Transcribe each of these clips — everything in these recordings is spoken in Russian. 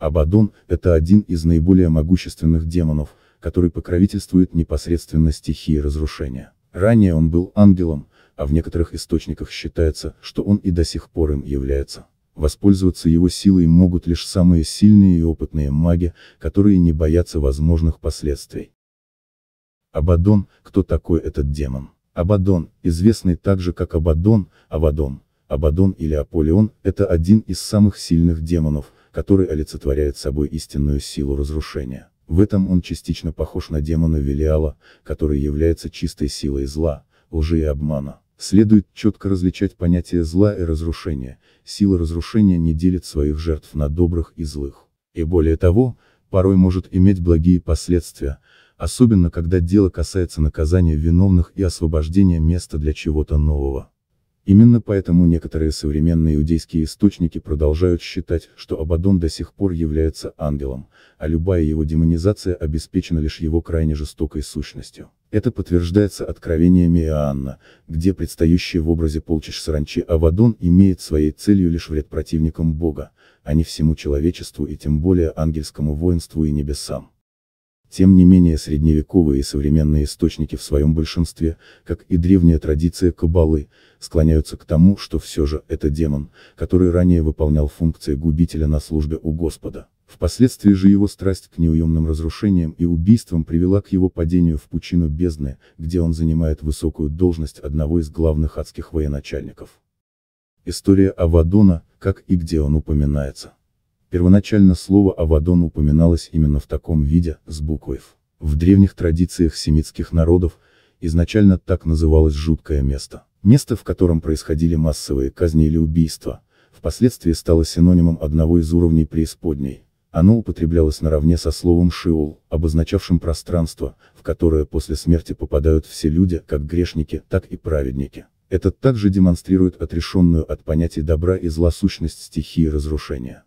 Абадон – это один из наиболее могущественных демонов, который покровительствует непосредственно стихии разрушения. Ранее он был ангелом, а в некоторых источниках считается, что он и до сих пор им является. Воспользоваться его силой могут лишь самые сильные и опытные маги, которые не боятся возможных последствий. Абадон, кто такой этот демон? Абадон, известный также как Абадон, Авадон, Абадон или Аполеон, это один из самых сильных демонов, который олицетворяет собой истинную силу разрушения. В этом он частично похож на демона Велиала, который является чистой силой зла, лжи и обмана. Следует четко различать понятия зла и разрушения, сила разрушения не делит своих жертв на добрых и злых. И более того, порой может иметь благие последствия, особенно когда дело касается наказания виновных и освобождения места для чего-то нового. Именно поэтому некоторые современные иудейские источники продолжают считать, что Абадон до сих пор является ангелом, а любая его демонизация обеспечена лишь его крайне жестокой сущностью. Это подтверждается откровениями Иоанна, где предстающий в образе полчищ саранчи Абадон имеет своей целью лишь вред противникам Бога, а не всему человечеству и тем более ангельскому воинству и небесам. Тем не менее средневековые и современные источники в своем большинстве, как и древняя традиция Кабалы, склоняются к тому, что все же это демон, который ранее выполнял функции губителя на службе у Господа. Впоследствии же его страсть к неуемным разрушениям и убийствам привела к его падению в пучину бездны, где он занимает высокую должность одного из главных адских военачальников. История Авадона, как и где он упоминается. Первоначально слово «Авадон» упоминалось именно в таком виде, с буквой «Ф». В древних традициях семитских народов, изначально так называлось жуткое место. Место, в котором происходили массовые казни или убийства, впоследствии стало синонимом одного из уровней преисподней. Оно употреблялось наравне со словом «шиол», обозначавшим пространство, в которое после смерти попадают все люди, как грешники, так и праведники. Это также демонстрирует отрешенную от понятий добра и зла сущность стихии разрушения.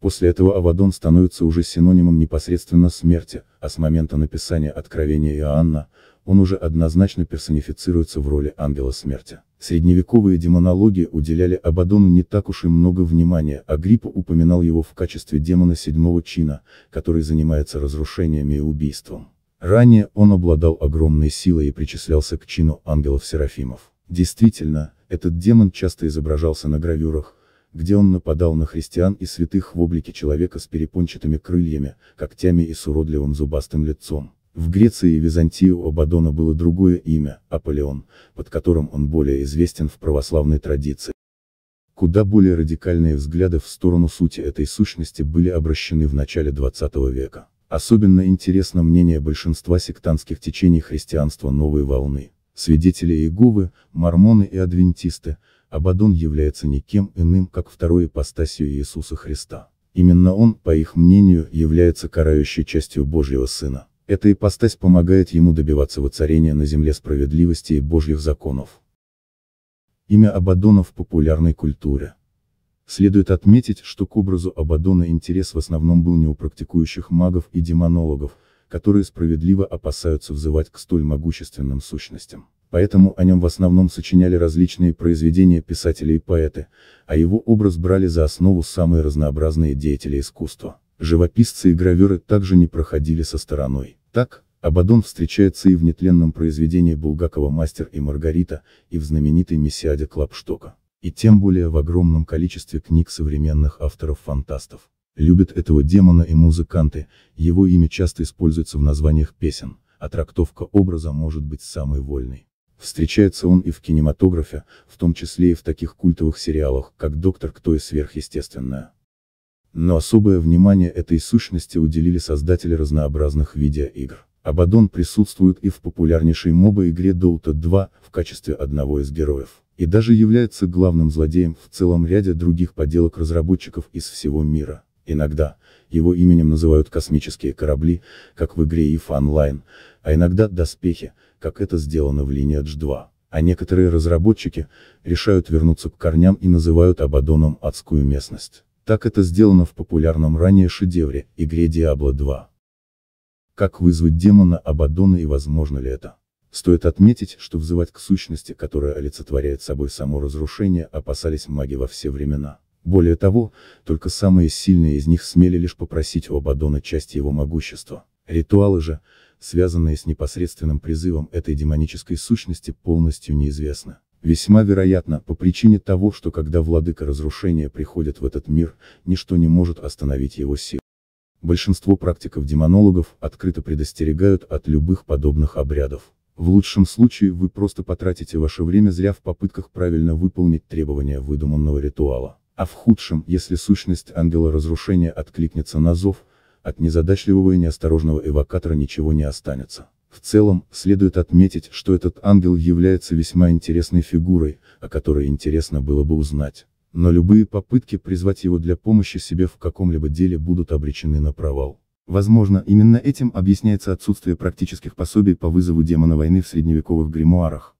После этого Авадон становится уже синонимом непосредственно смерти, а с момента написания Откровения Иоанна, он уже однозначно персонифицируется в роли ангела смерти. Средневековые демонологи уделяли Абадону не так уж и много внимания, а Гриппа упоминал его в качестве демона седьмого чина, который занимается разрушениями и убийством. Ранее он обладал огромной силой и причислялся к чину ангелов-серафимов. Действительно, этот демон часто изображался на гравюрах, где он нападал на христиан и святых в облике человека с перепончатыми крыльями, когтями и с уродливым зубастым лицом. В Греции и Византии у Абадона было другое имя, Аполеон, под которым он более известен в православной традиции. Куда более радикальные взгляды в сторону сути этой сущности были обращены в начале XX века. Особенно интересно мнение большинства сектантских течений христианства новой волны. Свидетели Иеговы, мормоны и адвентисты, Абадон является никем иным, как второй ипостасью Иисуса Христа. Именно он, по их мнению, является карающей частью Божьего Сына. Эта ипостась помогает ему добиваться воцарения на земле справедливости и Божьих законов. Имя Абадона в популярной культуре. Следует отметить, что к образу Абадона интерес в основном был не у практикующих магов и демонологов, которые справедливо опасаются взывать к столь могущественным сущностям поэтому о нем в основном сочиняли различные произведения писатели и поэты, а его образ брали за основу самые разнообразные деятели искусства. Живописцы и граверы также не проходили со стороной. Так, Абадон встречается и в нетленном произведении Булгакова «Мастер и Маргарита», и в знаменитой «Мессиаде Клапштока», и тем более в огромном количестве книг современных авторов-фантастов. Любят этого демона и музыканты, его имя часто используется в названиях песен, а трактовка образа может быть самой вольной. Встречается он и в кинематографе, в том числе и в таких культовых сериалах, как «Доктор Кто» и «Сверхъестественное». Но особое внимание этой сущности уделили создатели разнообразных видеоигр. Абадон присутствует и в популярнейшей моба-игре Dota 2, в качестве одного из героев, и даже является главным злодеем в целом ряде других поделок разработчиков из всего мира. Иногда, его именем называют космические корабли, как в игре EVE Online, а иногда доспехи, как это сделано в Lineage 2. А некоторые разработчики, решают вернуться к корням и называют Абадоном адскую местность. Так это сделано в популярном ранее шедевре, игре Diablo 2. Как вызвать демона Абадона и возможно ли это? Стоит отметить, что взывать к сущности, которая олицетворяет собой само разрушение, опасались маги во все времена. Более того, только самые сильные из них смели лишь попросить у Абадона часть его могущества. Ритуалы же, связанные с непосредственным призывом этой демонической сущности, полностью неизвестны. Весьма вероятно, по причине того, что когда владыка разрушения приходит в этот мир, ничто не может остановить его силу. Большинство практиков-демонологов открыто предостерегают от любых подобных обрядов. В лучшем случае вы просто потратите ваше время зря в попытках правильно выполнить требования выдуманного ритуала а в худшем, если сущность ангела разрушения откликнется на зов, от незадачливого и неосторожного эвокатора ничего не останется. В целом, следует отметить, что этот ангел является весьма интересной фигурой, о которой интересно было бы узнать. Но любые попытки призвать его для помощи себе в каком-либо деле будут обречены на провал. Возможно, именно этим объясняется отсутствие практических пособий по вызову демона войны в средневековых гримуарах.